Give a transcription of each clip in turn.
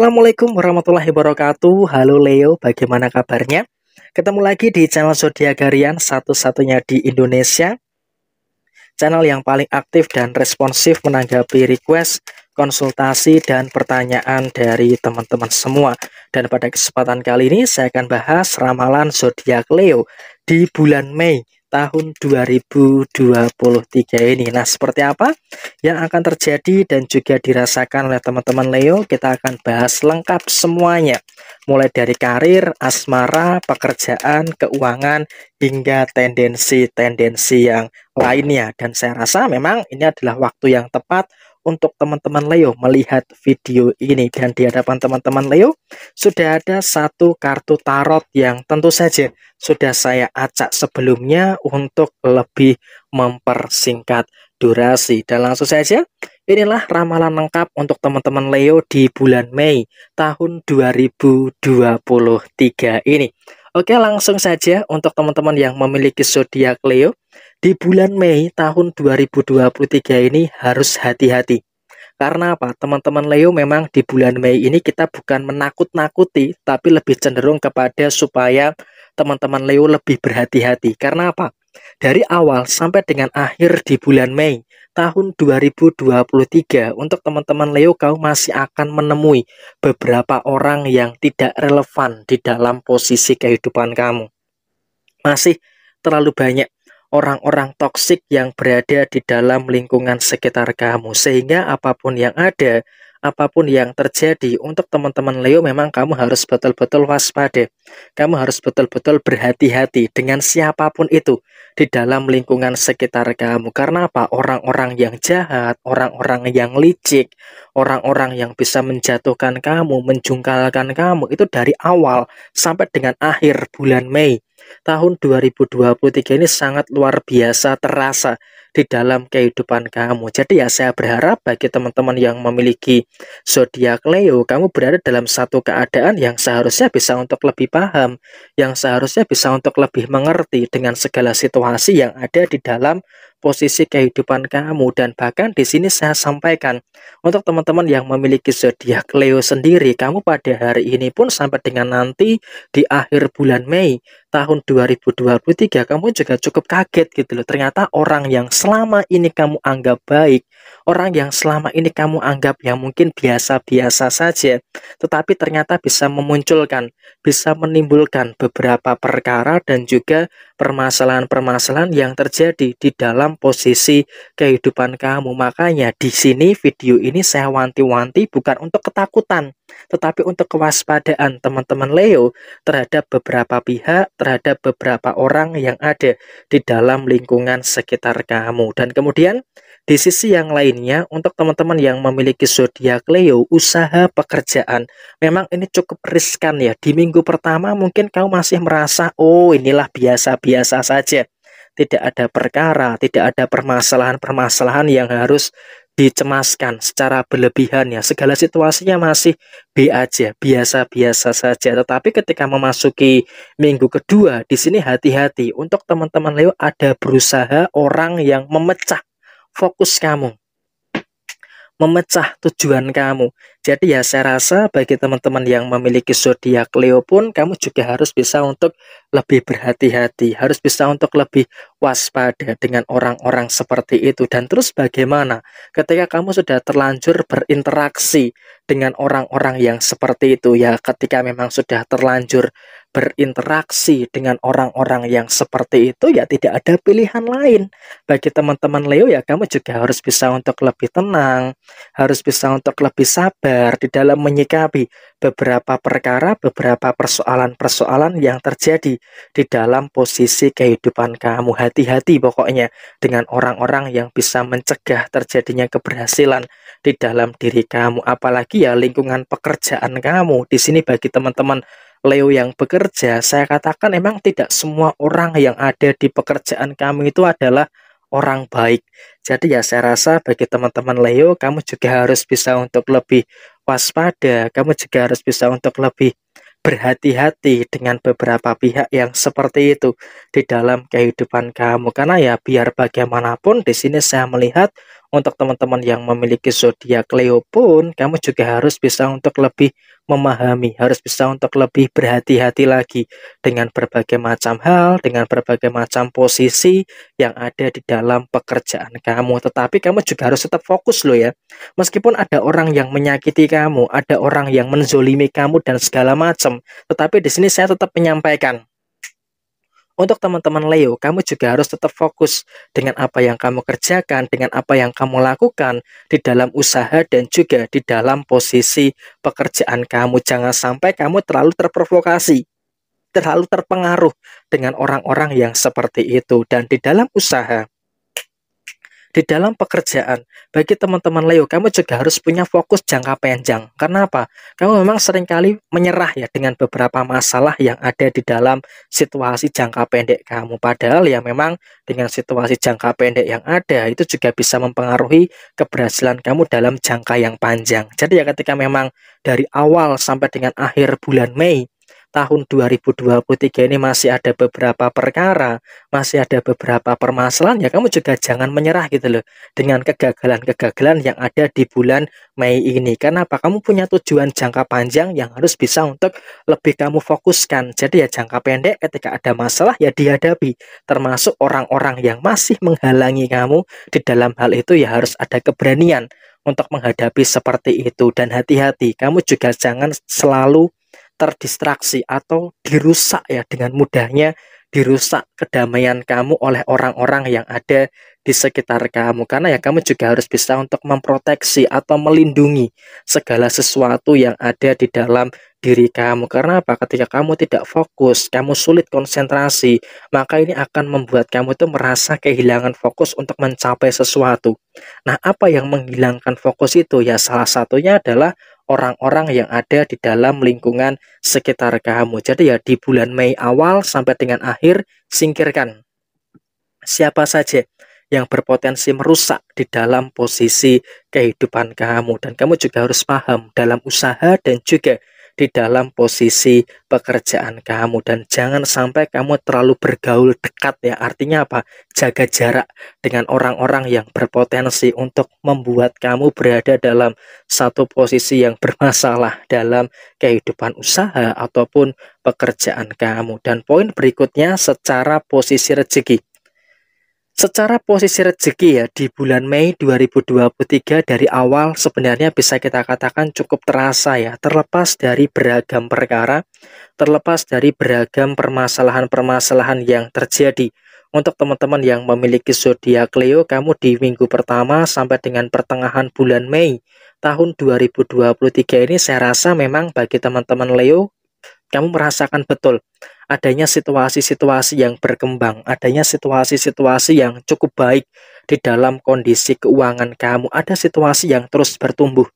Assalamualaikum warahmatullahi wabarakatuh. Halo Leo, bagaimana kabarnya? Ketemu lagi di channel Zodiak Garian satu-satunya di Indonesia. Channel yang paling aktif dan responsif menanggapi request, konsultasi dan pertanyaan dari teman-teman semua. Dan pada kesempatan kali ini saya akan bahas ramalan zodiak Leo di bulan Mei tahun 2023 ini. Nah, seperti apa yang akan terjadi dan juga dirasakan oleh teman-teman Leo, kita akan bahas lengkap semuanya. Mulai dari karir, asmara, pekerjaan, keuangan, hingga tendensi-tendensi yang lainnya. Dan saya rasa memang ini adalah waktu yang tepat untuk teman-teman Leo melihat video ini dan di hadapan teman-teman Leo sudah ada satu kartu tarot yang tentu saja sudah saya acak sebelumnya untuk lebih mempersingkat durasi dan langsung saja inilah ramalan lengkap untuk teman-teman Leo di bulan Mei tahun 2023 ini Oke langsung saja untuk teman-teman yang memiliki zodiak Leo di bulan Mei tahun 2023 ini harus hati-hati. Karena apa? Teman-teman Leo memang di bulan Mei ini kita bukan menakut-nakuti, tapi lebih cenderung kepada supaya teman-teman Leo lebih berhati-hati. Karena apa? Dari awal sampai dengan akhir di bulan Mei tahun 2023 untuk teman-teman Leo kau masih akan menemui beberapa orang yang tidak relevan di dalam posisi kehidupan kamu. Masih terlalu banyak orang-orang toksik yang berada di dalam lingkungan sekitar kamu. Sehingga apapun yang ada, apapun yang terjadi untuk teman-teman Leo memang kamu harus betul-betul waspada. Kamu harus betul-betul berhati-hati dengan siapapun itu di dalam lingkungan sekitar kamu. Karena apa? Orang-orang yang jahat, orang-orang yang licik, orang-orang yang bisa menjatuhkan kamu, menjungkalkan kamu itu dari awal sampai dengan akhir bulan Mei tahun 2023 ini sangat luar biasa terasa di dalam kehidupan kamu. Jadi ya saya berharap bagi teman-teman yang memiliki zodiak Leo, kamu berada dalam satu keadaan yang seharusnya bisa untuk lebih paham, yang seharusnya bisa untuk lebih mengerti dengan segala situasi situasi yang ada di dalam posisi kehidupan kamu dan bahkan di sini saya sampaikan untuk teman-teman yang memiliki zodiak Leo sendiri kamu pada hari ini pun sampai dengan nanti di akhir bulan Mei tahun 2023 kamu juga cukup kaget gitu loh. Ternyata orang yang selama ini kamu anggap baik, orang yang selama ini kamu anggap yang mungkin biasa-biasa saja, tetapi ternyata bisa memunculkan, bisa menimbulkan beberapa perkara dan juga permasalahan-permasalahan yang terjadi di dalam posisi kehidupan kamu. Makanya di sini video ini saya wanti-wanti bukan untuk ketakutan, tetapi untuk kewaspadaan teman-teman Leo terhadap beberapa pihak terhadap beberapa orang yang ada di dalam lingkungan sekitar kamu. Dan kemudian di sisi yang lainnya, untuk teman-teman yang memiliki zodiak Leo, usaha pekerjaan memang ini cukup riskan ya. Di minggu pertama mungkin kamu masih merasa, oh inilah biasa-biasa saja. Tidak ada perkara, tidak ada permasalahan-permasalahan yang harus dicemaskan secara berlebihan ya. Segala situasinya masih B aja, biasa-biasa saja. Tetapi ketika memasuki minggu kedua, di sini hati-hati. Untuk teman-teman Leo ada berusaha orang yang memecah fokus kamu memecah tujuan kamu. Jadi ya saya rasa bagi teman-teman yang memiliki zodiak Leo pun kamu juga harus bisa untuk lebih berhati-hati, harus bisa untuk lebih waspada dengan orang-orang seperti itu dan terus bagaimana ketika kamu sudah terlanjur berinteraksi dengan orang-orang yang seperti itu ya ketika memang sudah terlanjur berinteraksi dengan orang-orang yang seperti itu ya tidak ada pilihan lain bagi teman-teman Leo ya kamu juga harus bisa untuk lebih tenang harus bisa untuk lebih sabar di dalam menyikapi beberapa perkara beberapa persoalan-persoalan yang terjadi di dalam posisi kehidupan kamu hati-hati pokoknya dengan orang-orang yang bisa mencegah terjadinya keberhasilan di dalam diri kamu apalagi media, ya lingkungan pekerjaan kamu. Di sini bagi teman-teman Leo yang bekerja, saya katakan emang tidak semua orang yang ada di pekerjaan kamu itu adalah orang baik. Jadi ya saya rasa bagi teman-teman Leo, kamu juga harus bisa untuk lebih waspada, kamu juga harus bisa untuk lebih berhati-hati dengan beberapa pihak yang seperti itu di dalam kehidupan kamu karena ya biar bagaimanapun di sini saya melihat untuk teman-teman yang memiliki zodiak Leo pun kamu juga harus bisa untuk lebih memahami, harus bisa untuk lebih berhati-hati lagi dengan berbagai macam hal, dengan berbagai macam posisi yang ada di dalam pekerjaan kamu. Tetapi kamu juga harus tetap fokus loh ya. Meskipun ada orang yang menyakiti kamu, ada orang yang menzolimi kamu dan segala macam, tetapi di sini saya tetap menyampaikan untuk teman-teman Leo, kamu juga harus tetap fokus dengan apa yang kamu kerjakan, dengan apa yang kamu lakukan di dalam usaha dan juga di dalam posisi pekerjaan kamu. Jangan sampai kamu terlalu terprovokasi, terlalu terpengaruh dengan orang-orang yang seperti itu. Dan di dalam usaha, di dalam pekerjaan bagi teman-teman Leo kamu juga harus punya fokus jangka panjang karena apa kamu memang seringkali menyerah ya dengan beberapa masalah yang ada di dalam situasi jangka pendek kamu padahal ya memang dengan situasi jangka pendek yang ada itu juga bisa mempengaruhi keberhasilan kamu dalam jangka yang panjang jadi ya ketika memang dari awal sampai dengan akhir bulan Mei tahun 2023 ini masih ada beberapa perkara, masih ada beberapa permasalahan, ya kamu juga jangan menyerah gitu loh dengan kegagalan-kegagalan yang ada di bulan Mei ini. Karena apa? Kamu punya tujuan jangka panjang yang harus bisa untuk lebih kamu fokuskan. Jadi ya jangka pendek ketika ada masalah ya dihadapi. Termasuk orang-orang yang masih menghalangi kamu di dalam hal itu ya harus ada keberanian untuk menghadapi seperti itu dan hati-hati kamu juga jangan selalu terdistraksi atau dirusak ya dengan mudahnya dirusak kedamaian kamu oleh orang-orang yang ada di sekitar kamu karena ya kamu juga harus bisa untuk memproteksi atau melindungi segala sesuatu yang ada di dalam diri kamu karena apa ketika kamu tidak fokus kamu sulit konsentrasi maka ini akan membuat kamu itu merasa kehilangan fokus untuk mencapai sesuatu nah apa yang menghilangkan fokus itu ya salah satunya adalah orang-orang yang ada di dalam lingkungan sekitar kamu. Jadi ya di bulan Mei awal sampai dengan akhir singkirkan siapa saja yang berpotensi merusak di dalam posisi kehidupan kamu dan kamu juga harus paham dalam usaha dan juga di dalam posisi pekerjaan kamu dan jangan sampai kamu terlalu bergaul dekat ya. Artinya apa? Jaga jarak dengan orang-orang yang berpotensi untuk membuat kamu berada dalam satu posisi yang bermasalah dalam kehidupan usaha ataupun pekerjaan kamu. Dan poin berikutnya secara posisi rezeki. Secara posisi rezeki ya di bulan Mei 2023 dari awal sebenarnya bisa kita katakan cukup terasa ya terlepas dari beragam perkara, terlepas dari beragam permasalahan-permasalahan yang terjadi. Untuk teman-teman yang memiliki zodiak Leo, kamu di minggu pertama sampai dengan pertengahan bulan Mei tahun 2023 ini saya rasa memang bagi teman-teman Leo kamu merasakan betul adanya situasi-situasi yang berkembang, adanya situasi-situasi yang cukup baik di dalam kondisi keuangan kamu, ada situasi yang terus bertumbuh,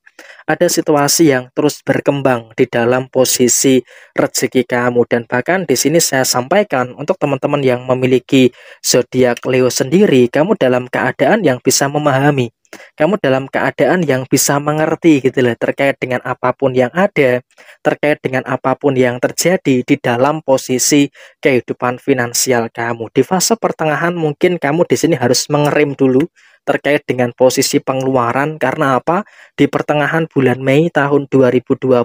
ada situasi yang terus berkembang di dalam posisi rezeki kamu dan bahkan di sini saya sampaikan untuk teman-teman yang memiliki zodiak Leo sendiri, kamu dalam keadaan yang bisa memahami kamu dalam keadaan yang bisa mengerti gitu loh terkait dengan apapun yang ada, terkait dengan apapun yang terjadi di dalam posisi kehidupan finansial kamu. Di fase pertengahan mungkin kamu di sini harus mengerim dulu terkait dengan posisi pengeluaran karena apa? Di pertengahan bulan Mei tahun 2023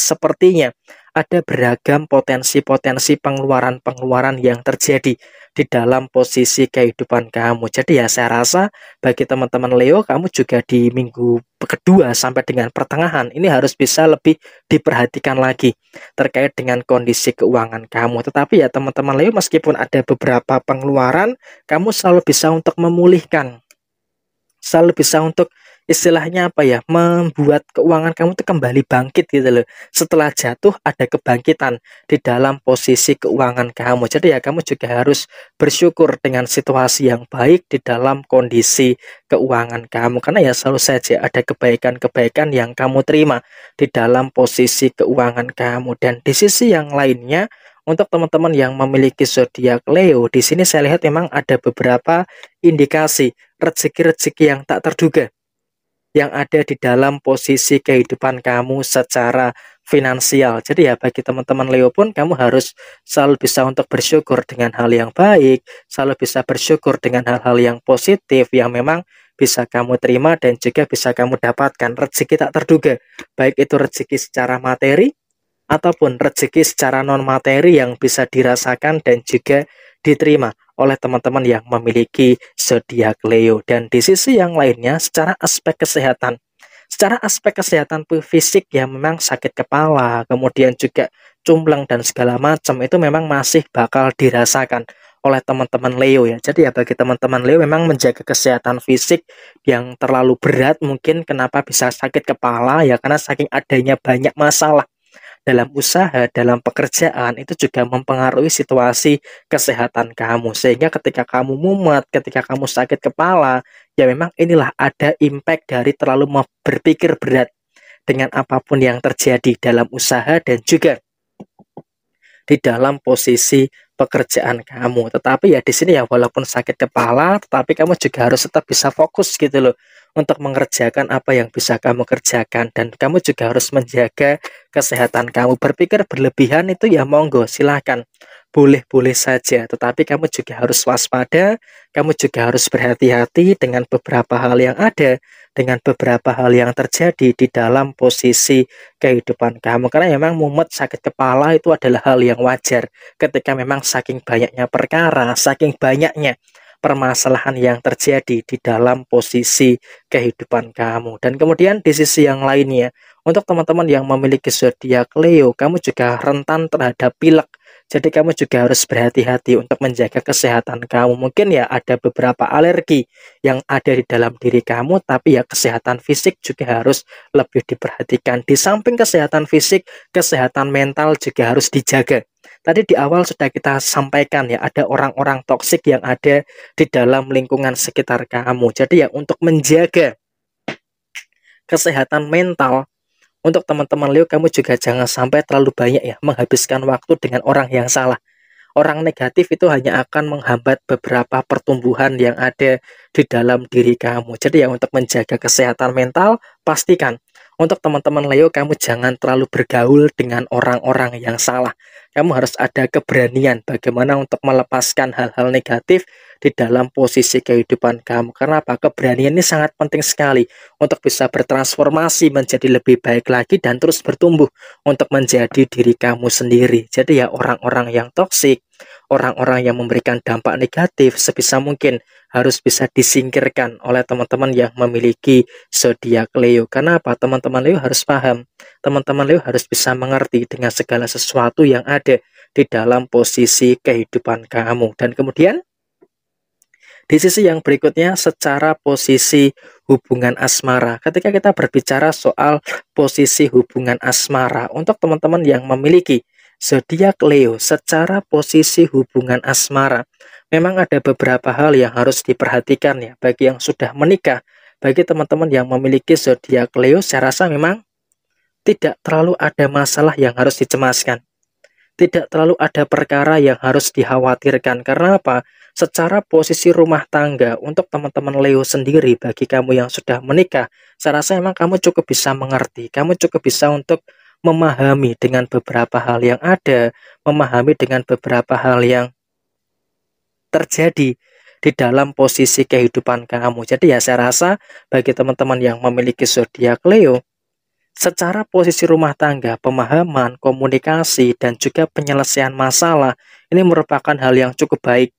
sepertinya ada beragam potensi-potensi pengeluaran-pengeluaran yang terjadi di dalam posisi kehidupan kamu. Jadi ya saya rasa bagi teman-teman Leo kamu juga di minggu kedua sampai dengan pertengahan ini harus bisa lebih diperhatikan lagi terkait dengan kondisi keuangan kamu. Tetapi ya teman-teman Leo meskipun ada beberapa pengeluaran, kamu selalu bisa untuk memulihkan selalu bisa untuk istilahnya apa ya membuat keuangan kamu tuh kembali bangkit gitu loh setelah jatuh ada kebangkitan di dalam posisi keuangan kamu jadi ya kamu juga harus bersyukur dengan situasi yang baik di dalam kondisi keuangan kamu karena ya selalu saja ada kebaikan-kebaikan yang kamu terima di dalam posisi keuangan kamu dan di sisi yang lainnya untuk teman-teman yang memiliki zodiak Leo, di sini saya lihat memang ada beberapa indikasi rezeki-rezeki yang tak terduga yang ada di dalam posisi kehidupan kamu secara finansial. Jadi ya bagi teman-teman Leo pun kamu harus selalu bisa untuk bersyukur dengan hal yang baik, selalu bisa bersyukur dengan hal-hal yang positif yang memang bisa kamu terima dan juga bisa kamu dapatkan rezeki tak terduga. Baik itu rezeki secara materi ataupun rezeki secara non materi yang bisa dirasakan dan juga diterima oleh teman-teman yang memiliki sedia Leo. Dan di sisi yang lainnya, secara aspek kesehatan, secara aspek kesehatan fisik ya memang sakit kepala, kemudian juga cumbleng dan segala macam itu memang masih bakal dirasakan oleh teman-teman Leo ya. Jadi ya bagi teman-teman Leo memang menjaga kesehatan fisik yang terlalu berat mungkin kenapa bisa sakit kepala ya karena saking adanya banyak masalah dalam usaha, dalam pekerjaan itu juga mempengaruhi situasi kesehatan kamu. Sehingga ketika kamu mumet, ketika kamu sakit kepala, ya memang inilah ada impact dari terlalu berpikir berat dengan apapun yang terjadi dalam usaha dan juga di dalam posisi pekerjaan kamu. Tetapi ya di sini ya walaupun sakit kepala, tetapi kamu juga harus tetap bisa fokus gitu loh untuk mengerjakan apa yang bisa kamu kerjakan dan kamu juga harus menjaga kesehatan kamu. Berpikir berlebihan itu ya monggo silahkan boleh-boleh saja, tetapi kamu juga harus waspada, kamu juga harus berhati-hati dengan beberapa hal yang ada, dengan beberapa hal yang terjadi di dalam posisi kehidupan kamu. Karena memang mumet sakit kepala itu adalah hal yang wajar ketika memang saking banyaknya perkara, saking banyaknya permasalahan yang terjadi di dalam posisi kehidupan kamu. Dan kemudian di sisi yang lainnya, untuk teman-teman yang memiliki zodiak Leo, kamu juga rentan terhadap pilek jadi kamu juga harus berhati-hati untuk menjaga kesehatan kamu. Mungkin ya ada beberapa alergi yang ada di dalam diri kamu, tapi ya kesehatan fisik juga harus lebih diperhatikan. Di samping kesehatan fisik, kesehatan mental juga harus dijaga. Tadi di awal sudah kita sampaikan ya ada orang-orang toksik yang ada di dalam lingkungan sekitar kamu. Jadi ya untuk menjaga kesehatan mental untuk teman-teman Leo kamu juga jangan sampai terlalu banyak ya menghabiskan waktu dengan orang yang salah. Orang negatif itu hanya akan menghambat beberapa pertumbuhan yang ada di dalam diri kamu. Jadi ya untuk menjaga kesehatan mental, pastikan untuk teman-teman Leo kamu jangan terlalu bergaul dengan orang-orang yang salah kamu harus ada keberanian bagaimana untuk melepaskan hal-hal negatif di dalam posisi kehidupan kamu. Karena apa? Keberanian ini sangat penting sekali untuk bisa bertransformasi menjadi lebih baik lagi dan terus bertumbuh untuk menjadi diri kamu sendiri. Jadi ya orang-orang yang toksik, orang-orang yang memberikan dampak negatif sebisa mungkin harus bisa disingkirkan oleh teman-teman yang memiliki zodiak Leo. Karena apa? Teman-teman Leo harus paham. Teman-teman Leo harus bisa mengerti dengan segala sesuatu yang ada berada di dalam posisi kehidupan kamu. Dan kemudian di sisi yang berikutnya secara posisi hubungan asmara. Ketika kita berbicara soal posisi hubungan asmara untuk teman-teman yang memiliki zodiak Leo secara posisi hubungan asmara. Memang ada beberapa hal yang harus diperhatikan ya bagi yang sudah menikah. Bagi teman-teman yang memiliki zodiak Leo, saya rasa memang tidak terlalu ada masalah yang harus dicemaskan tidak terlalu ada perkara yang harus dikhawatirkan. Karena apa? Secara posisi rumah tangga untuk teman-teman Leo sendiri bagi kamu yang sudah menikah, saya rasa memang kamu cukup bisa mengerti, kamu cukup bisa untuk memahami dengan beberapa hal yang ada, memahami dengan beberapa hal yang terjadi di dalam posisi kehidupan kamu. Jadi ya saya rasa bagi teman-teman yang memiliki zodiak Leo, Secara posisi rumah tangga, pemahaman, komunikasi, dan juga penyelesaian masalah ini merupakan hal yang cukup baik.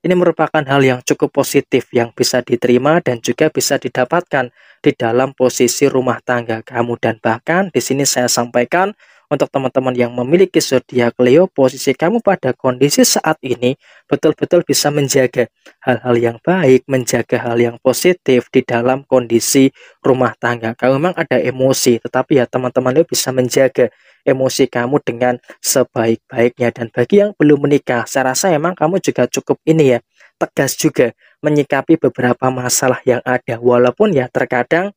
Ini merupakan hal yang cukup positif yang bisa diterima dan juga bisa didapatkan di dalam posisi rumah tangga kamu. Dan bahkan di sini saya sampaikan untuk teman-teman yang memiliki zodiak Leo, posisi kamu pada kondisi saat ini betul-betul bisa menjaga hal-hal yang baik, menjaga hal yang positif di dalam kondisi rumah tangga. Kamu memang ada emosi, tetapi ya teman-teman Leo bisa menjaga emosi kamu dengan sebaik-baiknya. Dan bagi yang belum menikah, saya rasa emang kamu juga cukup ini ya, tegas juga menyikapi beberapa masalah yang ada. Walaupun ya terkadang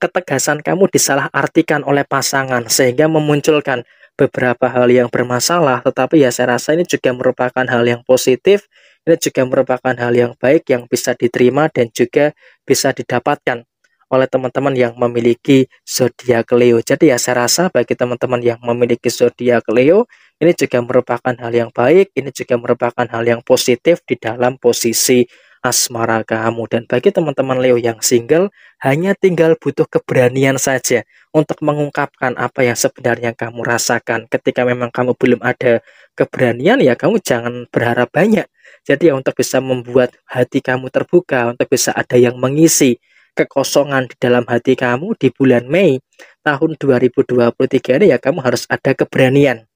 ketegasan kamu disalahartikan oleh pasangan sehingga memunculkan beberapa hal yang bermasalah tetapi ya saya rasa ini juga merupakan hal yang positif ini juga merupakan hal yang baik yang bisa diterima dan juga bisa didapatkan oleh teman-teman yang memiliki zodiak Leo. Jadi ya saya rasa bagi teman-teman yang memiliki zodiak Leo ini juga merupakan hal yang baik, ini juga merupakan hal yang positif di dalam posisi asmara kamu. Dan bagi teman-teman Leo yang single, hanya tinggal butuh keberanian saja untuk mengungkapkan apa yang sebenarnya kamu rasakan. Ketika memang kamu belum ada keberanian, ya kamu jangan berharap banyak. Jadi ya untuk bisa membuat hati kamu terbuka, untuk bisa ada yang mengisi kekosongan di dalam hati kamu di bulan Mei tahun 2023 ini ya kamu harus ada keberanian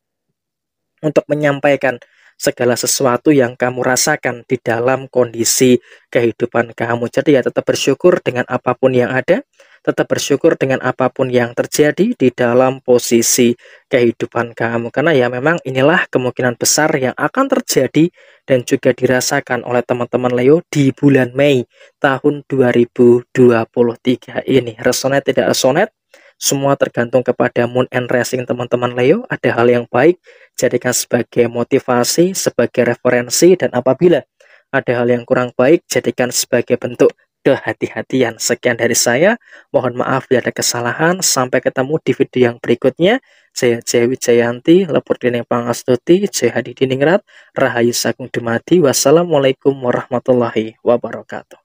untuk menyampaikan segala sesuatu yang kamu rasakan di dalam kondisi kehidupan kamu. Jadi ya tetap bersyukur dengan apapun yang ada, tetap bersyukur dengan apapun yang terjadi di dalam posisi kehidupan kamu. Karena ya memang inilah kemungkinan besar yang akan terjadi dan juga dirasakan oleh teman-teman Leo di bulan Mei tahun 2023 ini. Resonate tidak resonate? Semua tergantung kepada moon and Racing teman-teman Leo. Ada hal yang baik, jadikan sebagai motivasi, sebagai referensi, dan apabila ada hal yang kurang baik, jadikan sebagai bentuk kehati-hatian. Sekian dari saya. Mohon maaf bila ada kesalahan. Sampai ketemu di video yang berikutnya. Saya Jaya Wijayanti, Lepur Dining Pangastuti, Jaya Hadi Diningrat, Rahayu Sagung Dumadi. Wassalamualaikum warahmatullahi wabarakatuh.